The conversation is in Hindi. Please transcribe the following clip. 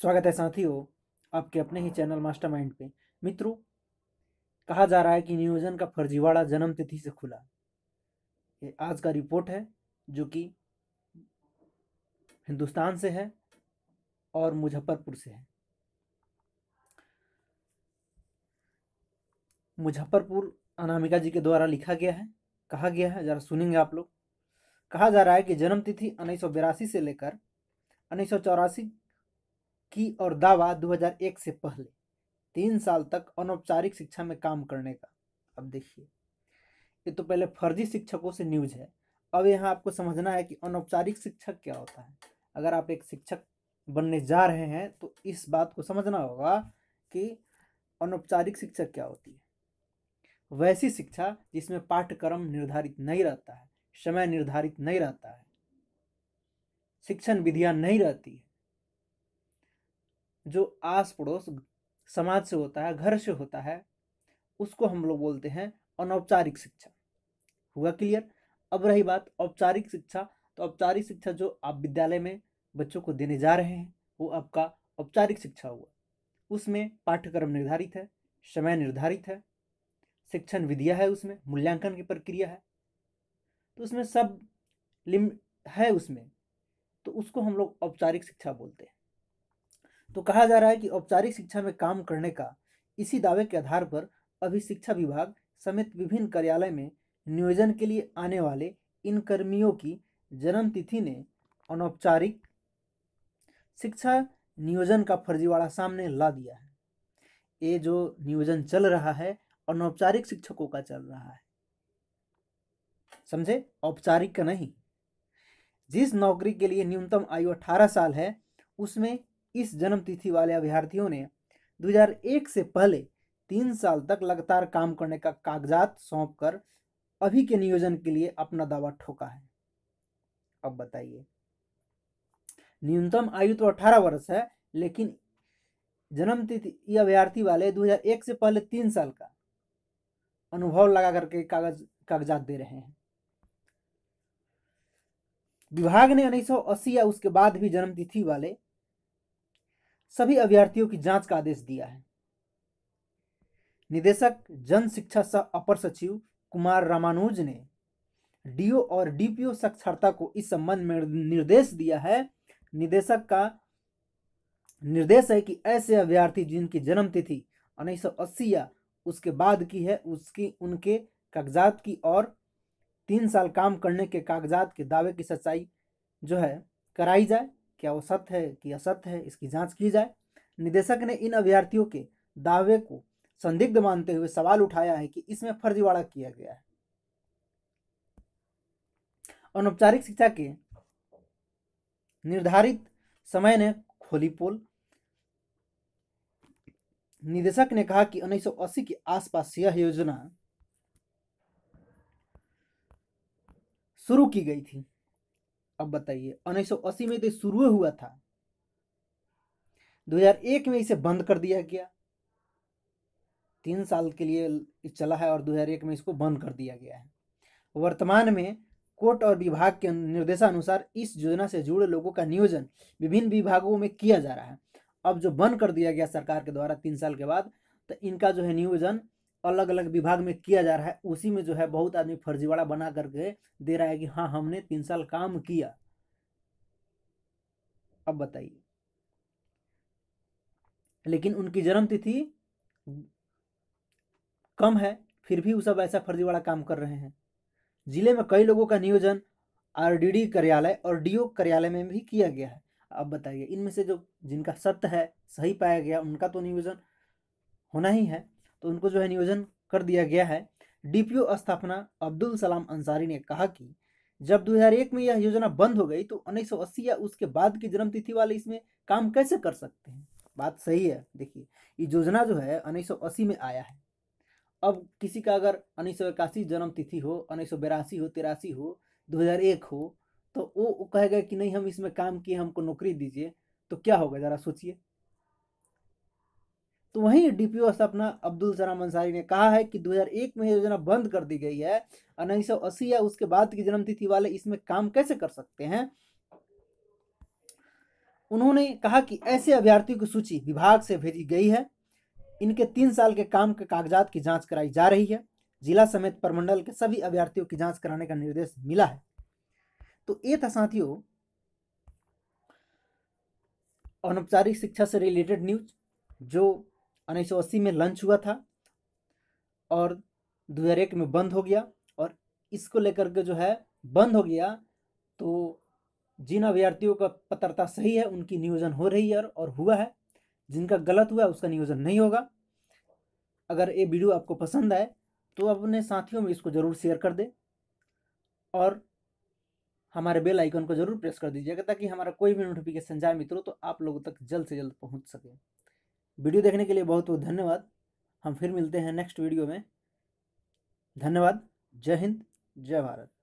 स्वागत है साथियों आपके अपने ही चैनल मास्टरमाइंड पे मित्रों कहा जा रहा है कि नियोजन का फर्जीवाड़ा जन्म तिथि से खुला ये आज का रिपोर्ट है जो कि हिंदुस्तान से है और मुजफ्फरपुर से है मुजफ्फरपुर अनामिका जी के द्वारा लिखा गया है कहा गया है जरा सुनेंगे आप लोग कहा जा रहा है कि जन्म तिथि उन्नीस से लेकर उन्नीस की और दावा 2001 से पहले तीन साल तक अनौपचारिक शिक्षा में काम करने का अब देखिए ये तो पहले फर्जी शिक्षकों से न्यूज है अब यहाँ आपको समझना है कि अनौपचारिक शिक्षक क्या होता है अगर आप एक शिक्षक बनने जा रहे हैं तो इस बात को समझना होगा कि अनौपचारिक शिक्षक क्या होती है वैसी शिक्षा जिसमें पाठ्यक्रम निर्धारित नहीं रहता है समय निर्धारित नहीं रहता है शिक्षण विधियां नहीं रहती है जो आस पड़ोस समाज से होता है घर से होता है उसको हम लोग बोलते हैं अनौपचारिक शिक्षा हुआ क्लियर अब रही बात औपचारिक शिक्षा तो औपचारिक शिक्षा जो आप विद्यालय में बच्चों को देने जा रहे हैं वो आपका औपचारिक शिक्षा हुआ उसमें पाठ्यक्रम निर्धारित है समय निर्धारित है शिक्षण विधिया है उसमें मूल्यांकन की प्रक्रिया है तो उसमें सब लिम है उसमें तो उसको हम लोग औपचारिक शिक्षा बोलते हैं तो कहा जा रहा है कि औपचारिक शिक्षा में काम करने का इसी दावे के आधार पर अभी शिक्षा विभाग समेत विभिन्न कार्यालय में नियोजन के लिए आने वाले इन कर्मियों की जन्म तिथि ने अनौपचारिक शिक्षा नियोजन का फर्जीवाड़ा सामने ला दिया है ये जो नियोजन चल रहा है अनौपचारिक शिक्षकों का चल रहा है समझे औपचारिक का नहीं जिस नौकरी के लिए न्यूनतम आयु 18 साल है उसमें इस जन्म तिथि वाले अभ्यर्थियों ने 2001 से पहले तीन साल तक लगातार काम करने का कागजात सौंप कर अभी के नियोजन के लिए अपना दावा ठोका है अब बताइए न्यूनतम आयु तो 18 वर्ष है लेकिन जन्म तिथि अभ्यर्थी वाले 2001 से पहले तीन साल का अनुभव लगा करके कागज कागजात दे रहे हैं विभाग ने 1980 या उसके बाद भी जन्म तिथि वाले सभी अभ्यर्थियों की जांच का आदेश दिया है निदेशक जन शिक्षा सह अपर सचिव कुमार रामानुज ने डीओ और डीपीओ साक्षरता को इस संबंध में निर्देश दिया है निदेशक का निर्देश है कि ऐसे अभ्यर्थी जिनकी जन्म तिथि उन्नीस या उसके बाद की है उसकी उनके कागजात की और तीन साल काम करने के कागजात के दावे की सच्चाई जो है कराई जाए क्या वो सत्य है कि असत्य है इसकी जांच की जाए निदेशक ने इन अभ्यर्थियों के दावे को संदिग्ध मानते हुए सवाल उठाया है कि इसमें फर्जीवाड़ा किया गया है अनौपचारिक शिक्षा के निर्धारित समय ने खोली पोल निदेशक ने कहा कि 1980 के आसपास यह योजना शुरू की गई थी अब बताइए उन्नीस में तो शुरू हुआ था 2001 में इसे बंद कर दिया गया तीन साल के लिए चला है और 2001 में इसको बंद कर दिया गया है वर्तमान में कोर्ट और विभाग के निर्देशानुसार इस योजना से जुड़े लोगों का नियोजन विभिन्न विभागों में किया जा रहा है अब जो बंद कर दिया गया सरकार के द्वारा तीन साल के बाद तो इनका जो है नियोजन अलग अलग विभाग में किया जा रहा है उसी में जो है बहुत आदमी फर्जीवाड़ा बना करके दे रहा है कि हाँ हमने तीन साल काम किया अब बताइए लेकिन उनकी जन्म तिथि कम है फिर भी वो सब ऐसा फर्जीवाड़ा काम कर रहे हैं जिले में कई लोगों का नियोजन आरडीडी कार्यालय और डीओ कार्यालय में भी किया गया है अब बताइए इनमें से जो जिनका सत्य है सही पाया गया उनका तो नियोजन होना ही है तो उनको जो है नियोजन कर दिया गया है डीपीओ स्थापना अब्दुल सलाम अंसारी ने कहा कि जब 2001 में यह योजना बंद हो गई तो 1980 या उसके बाद की जन्मतिथि वाले इसमें काम कैसे कर सकते हैं बात सही है देखिए ये योजना जो है 1980 में आया है अब किसी का अगर उन्नीस सौ इक्यासी जन्मतिथि हो उन्नीस सौ बिरासी हो तिरासी हो 2001 हो तो वो कहेगा कि नहीं हम इसमें काम किए हमको नौकरी दीजिए तो क्या होगा ज़रा सोचिए तो वहीं डीपीओ सपना अब्दुल सलाम अंसारी ने कहा है कि 2001 में योजना बंद कर दी गई है सौ अस्सी या उसके बाद की जन्मतिथि वाले इसमें काम कैसे कर सकते हैं उन्होंने कहा कि ऐसे अभ्यर्थियों की सूची विभाग से भेजी गई है इनके तीन साल के काम के कागजात की जांच कराई जा रही है जिला समेत प्रमंडल के सभी अभ्यर्थियों की जांच कराने का निर्देश मिला है तो ये था साथियों अनौपचारिक शिक्षा से रिलेटेड न्यूज जो उन्नीस में लंच हुआ था और 2001 में बंद हो गया और इसको लेकर के जो है बंद हो गया तो जिन अभ्यर्थियों का पत्रता सही है उनकी नियोजन हो रही है और हुआ है जिनका गलत हुआ है उसका नियोजन नहीं होगा अगर ये वीडियो आपको पसंद आए तो अपने साथियों में इसको ज़रूर शेयर कर दें और हमारे बेल आइकन को जरूर प्रेस कर दीजिएगा ताकि हमारा कोई भी नोटिफिकेशन जाए मित्रों तो आप लोगों तक जल्द से जल्द पहुंच सके वीडियो देखने के लिए बहुत बहुत धन्यवाद हम फिर मिलते हैं नेक्स्ट वीडियो में धन्यवाद जय हिंद जय भारत